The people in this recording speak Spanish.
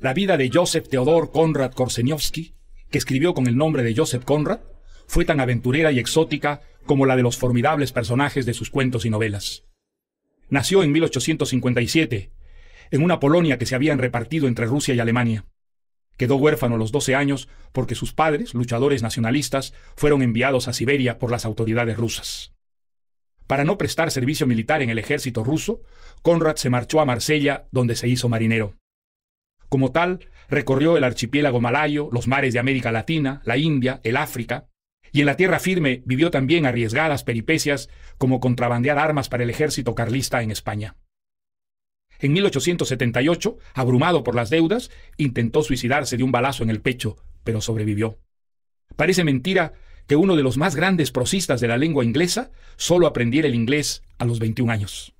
La vida de Joseph Theodor Konrad Korsenovsky, que escribió con el nombre de Joseph Conrad, fue tan aventurera y exótica como la de los formidables personajes de sus cuentos y novelas. Nació en 1857, en una Polonia que se habían repartido entre Rusia y Alemania. Quedó huérfano a los 12 años porque sus padres, luchadores nacionalistas, fueron enviados a Siberia por las autoridades rusas. Para no prestar servicio militar en el ejército ruso, Conrad se marchó a Marsella, donde se hizo marinero. Como tal, recorrió el archipiélago malayo, los mares de América Latina, la India, el África, y en la tierra firme vivió también arriesgadas peripecias como contrabandear armas para el ejército carlista en España. En 1878, abrumado por las deudas, intentó suicidarse de un balazo en el pecho, pero sobrevivió. Parece mentira que uno de los más grandes prosistas de la lengua inglesa solo aprendiera el inglés a los 21 años.